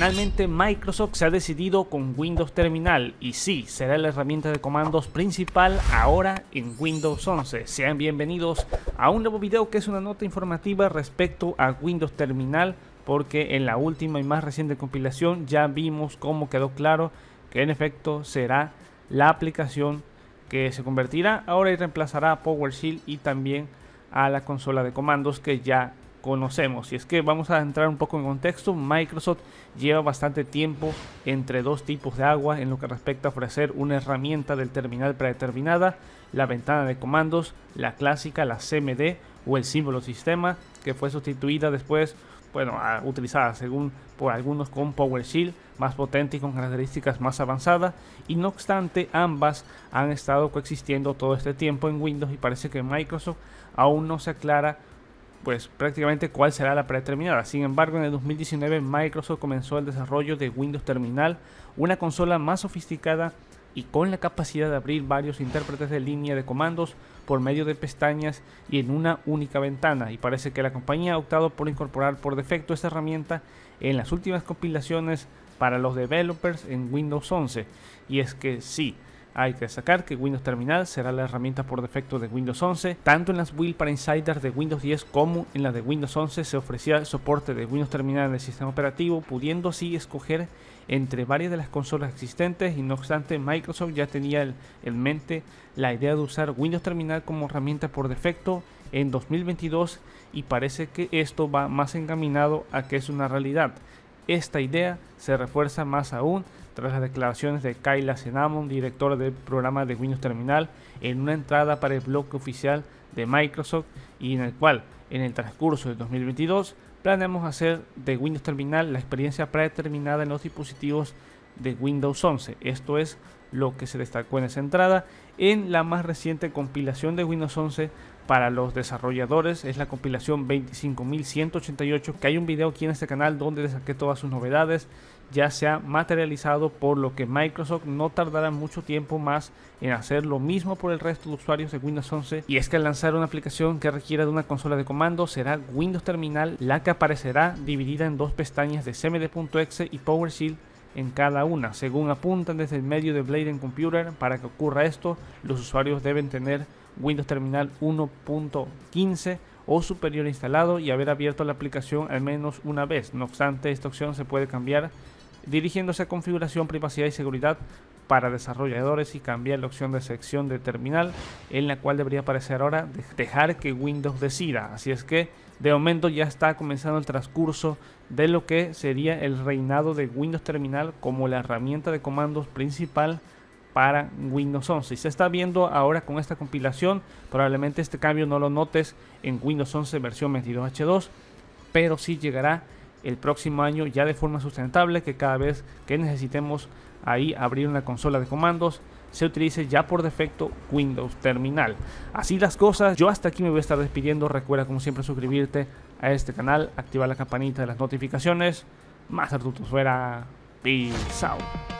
Finalmente Microsoft se ha decidido con Windows Terminal y sí, será la herramienta de comandos principal ahora en Windows 11. Sean bienvenidos a un nuevo video que es una nota informativa respecto a Windows Terminal porque en la última y más reciente compilación ya vimos cómo quedó claro que en efecto será la aplicación que se convertirá ahora y reemplazará a PowerShell y también a la consola de comandos que ya conocemos. Y es que vamos a entrar un poco en contexto. Microsoft lleva bastante tiempo entre dos tipos de agua en lo que respecta a ofrecer una herramienta del terminal predeterminada, la ventana de comandos, la clásica, la CMD o el símbolo sistema, que fue sustituida después, bueno, utilizada según por algunos con PowerShell más potente y con características más avanzadas, y no obstante ambas han estado coexistiendo todo este tiempo en Windows y parece que Microsoft aún no se aclara pues prácticamente cuál será la predeterminada. Sin embargo, en el 2019 Microsoft comenzó el desarrollo de Windows Terminal, una consola más sofisticada y con la capacidad de abrir varios intérpretes de línea de comandos por medio de pestañas y en una única ventana. Y parece que la compañía ha optado por incorporar por defecto esta herramienta en las últimas compilaciones para los developers en Windows 11. Y es que sí, hay que destacar que Windows Terminal será la herramienta por defecto de Windows 11. Tanto en las build para insiders de Windows 10 como en la de Windows 11 se ofrecía el soporte de Windows Terminal en el sistema operativo, pudiendo así escoger entre varias de las consolas existentes y no obstante Microsoft ya tenía en mente la idea de usar Windows Terminal como herramienta por defecto en 2022 y parece que esto va más encaminado a que es una realidad. Esta idea se refuerza más aún las declaraciones de Kyla Cinnamon, director del programa de Windows Terminal, en una entrada para el blog oficial de Microsoft y en el cual, en el transcurso de 2022, planeamos hacer de Windows Terminal la experiencia predeterminada en los dispositivos de Windows 11. Esto es lo que se destacó en esa entrada. En la más reciente compilación de Windows 11 para los desarrolladores es la compilación 25188, que hay un video aquí en este canal donde les todas sus novedades. Ya se ha materializado, por lo que Microsoft no tardará mucho tiempo más en hacer lo mismo por el resto de usuarios de Windows 11. Y es que al lanzar una aplicación que requiera de una consola de comando será Windows Terminal la que aparecerá dividida en dos pestañas de cmd.exe y PowerShell en cada una. Según apuntan desde el medio de Blade Computer, para que ocurra esto, los usuarios deben tener Windows Terminal 1.15 o superior instalado y haber abierto la aplicación al menos una vez. No obstante, esta opción se puede cambiar dirigiéndose a configuración, privacidad y seguridad para desarrolladores y cambiar la opción de sección de terminal en la cual debería aparecer ahora dejar que Windows decida. Así es que de momento ya está comenzando el transcurso de lo que sería el reinado de Windows Terminal como la herramienta de comandos principal para Windows 11. Y se está viendo ahora con esta compilación, probablemente este cambio no lo notes en Windows 11 versión 22H2, pero sí llegará el próximo año ya de forma sustentable, que cada vez que necesitemos ahí abrir una consola de comandos, se utilice ya por defecto Windows Terminal. Así las cosas, yo hasta aquí me voy a estar despidiendo. Recuerda como siempre suscribirte a este canal, activar la campanita de las notificaciones. Más Artutos fuera. Peace out.